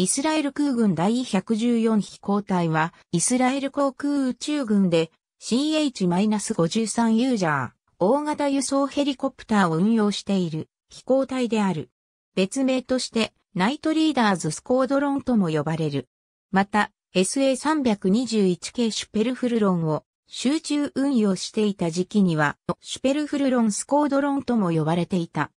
イスラエル空軍第114飛行隊は、イスラエル航空宇宙軍で CH-53 ユージャー、大型輸送ヘリコプターを運用している飛行隊である。別名として、ナイトリーダーズスコードロンとも呼ばれる。また、SA321 系シュペルフルロンを集中運用していた時期には、シュペルフルロンスコードロンとも呼ばれていた。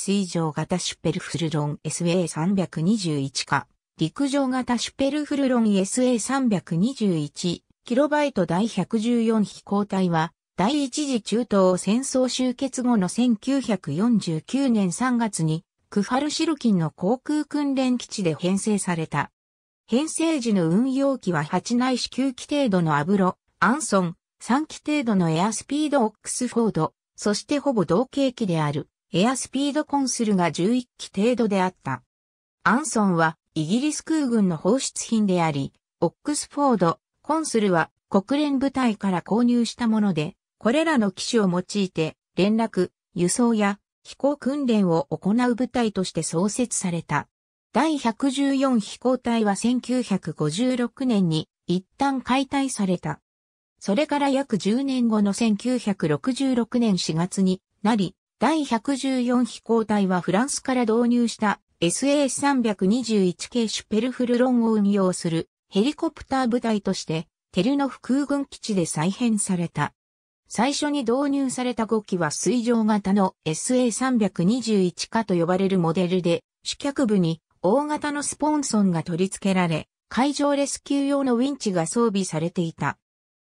水上型シュペルフルロン SA321 か、陸上型シュペルフルロン SA321、キロバイト第114飛行隊は、第一次中東戦争終結後の1949年3月に、クファルシルキンの航空訓練基地で編成された。編成時の運用機は8内支し9機程度のアブロ、アンソン、3機程度のエアスピードオックスフォード、そしてほぼ同型機である。エアスピードコンスルが11機程度であった。アンソンはイギリス空軍の放出品であり、オックスフォード、コンスルは国連部隊から購入したもので、これらの機種を用いて連絡、輸送や飛行訓練を行う部隊として創設された。第114飛行隊は1956年に一旦解体された。それから約10年後の1966年4月になり、第114飛行隊はフランスから導入した SA321 系シュペルフルロンを運用するヘリコプター部隊としてテルノフ空軍基地で再編された。最初に導入された5機は水上型の SA321 化と呼ばれるモデルで、主脚部に大型のスポンソンが取り付けられ、海上レスキュー用のウィンチが装備されていた。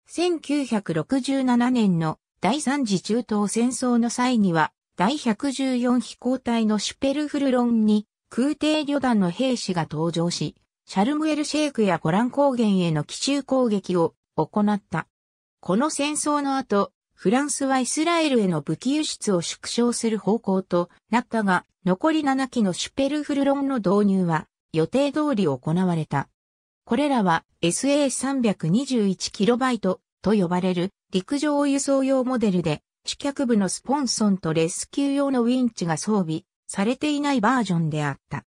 1967年の第三次中東戦争の際には、第114飛行隊のシュペルフルロンに空挺旅団の兵士が登場し、シャルムエルシェイクやゴラン高原への奇襲攻撃を行った。この戦争の後、フランスはイスラエルへの武器輸出を縮小する方向となったが、残り7機のシュペルフルロンの導入は予定通り行われた。これらは SA321 キロバイトと呼ばれる陸上輸送用モデルで地脚部のスポンソンとレスキュー用のウィンチが装備されていないバージョンであった。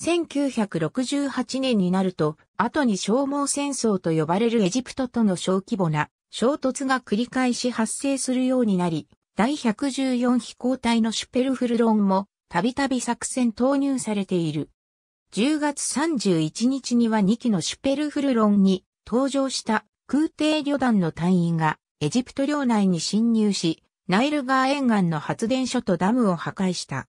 1968年になると、後に消耗戦争と呼ばれるエジプトとの小規模な衝突が繰り返し発生するようになり、第114飛行隊のシュペルフルロンも、たびたび作戦投入されている。10月31日には2機のシュペルフルロンに登場した空挺旅団の隊員がエジプト領内に侵入し、ナイル川沿岸の発電所とダムを破壊した。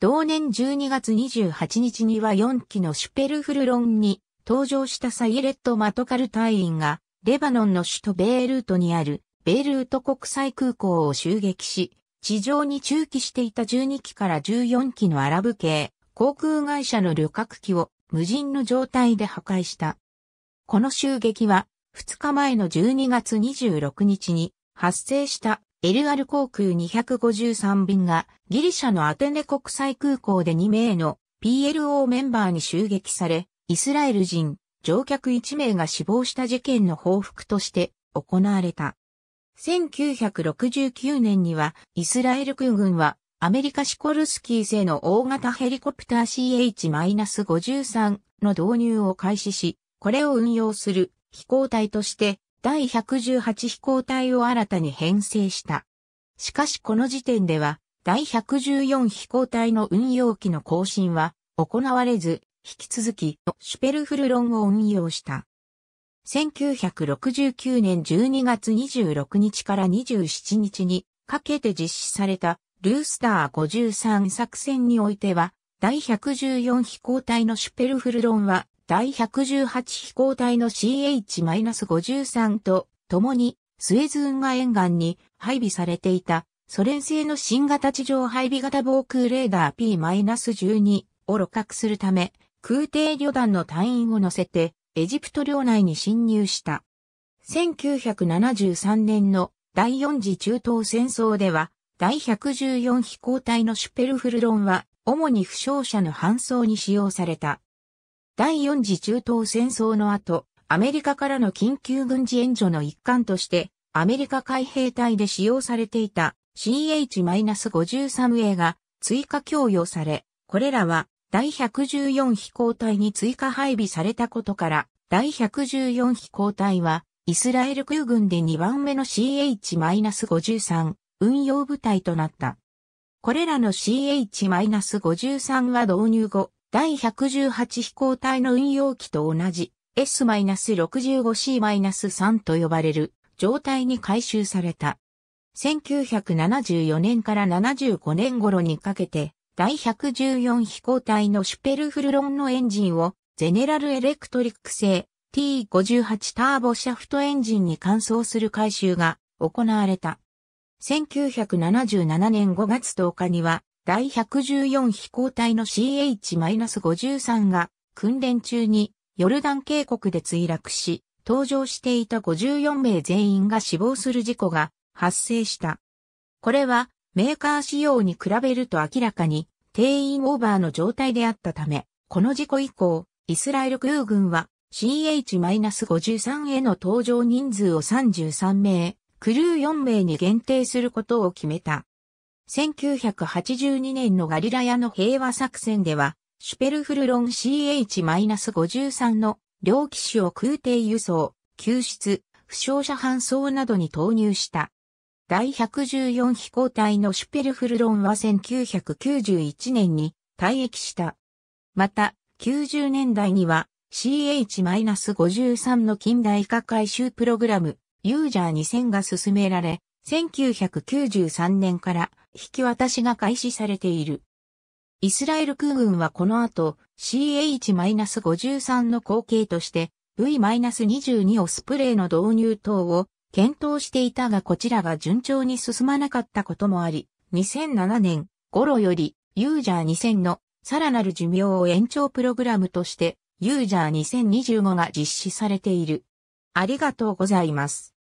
同年12月28日には4機のシュペルフルロンに登場したサイレット・マトカル隊員が、レバノンの首都ベールートにあるベールート国際空港を襲撃し、地上に駐機していた12機から14機のアラブ系航空会社の旅客機を無人の状態で破壊した。この襲撃は2日前の12月26日に発生した LR 航空253便がギリシャのアテネ国際空港で2名の PLO メンバーに襲撃され、イスラエル人乗客1名が死亡した事件の報復として行われた。1969年にはイスラエル空軍はアメリカシコルスキー製の大型ヘリコプター CH-53 の導入を開始し、これを運用する飛行隊として第118飛行隊を新たに編成した。しかしこの時点では、第114飛行隊の運用機の更新は行われず、引き続きシュペルフルロンを運用した。1969年12月26日から27日にかけて実施されたルースター53作戦においては、第114飛行隊のシュペルフルロンは第118飛行隊の CH-53 と共にスエズ運河沿岸に配備されていたソ連製の新型地上配備型防空レーダー P-12 を露獲するため空挺旅団の隊員を乗せてエジプト領内に侵入した。1973年の第4次中東戦争では第114飛行隊のシュペルフルロンは主に負傷者の搬送に使用された。第4次中東戦争の後、アメリカからの緊急軍事援助の一環として、アメリカ海兵隊で使用されていた CH-53A が追加供与され、これらは第114飛行隊に追加配備されたことから、第114飛行隊は、イスラエル空軍で2番目の CH-53 運用部隊となった。これらの CH-53 は導入後、第118飛行隊の運用機と同じ S-65C-3 と呼ばれる状態に回収された。1974年から75年頃にかけて、第114飛行隊のシュペルフルロンのエンジンを、ゼネラルエレクトリック製 T58 ターボシャフトエンジンに換装する改修が行われた。1977年5月10日には、第114飛行隊の CH-53 が訓練中にヨルダン渓谷で墜落し、搭乗していた54名全員が死亡する事故が発生した。これはメーカー仕様に比べると明らかに定員オーバーの状態であったため、この事故以降、イスラエル空軍は CH-53 への搭乗人数を33名、クルー4名に限定することを決めた。1982年のガリラヤの平和作戦では、シュペルフルロン CH-53 の両機種を空挺輸送、救出、負傷者搬送などに投入した。第114飛行隊のシュペルフルロンは1991年に退役した。また、90年代には CH-53 の近代化改修プログラム、ユージャー2000が進められ、1993年から引き渡しが開始されている。イスラエル空軍はこの後 CH-53 の後継として V-22 オスプレイの導入等を検討していたがこちらが順調に進まなかったこともあり、2007年頃よりユージャー2000のさらなる寿命を延長プログラムとしてユージャー2025が実施されている。ありがとうございます。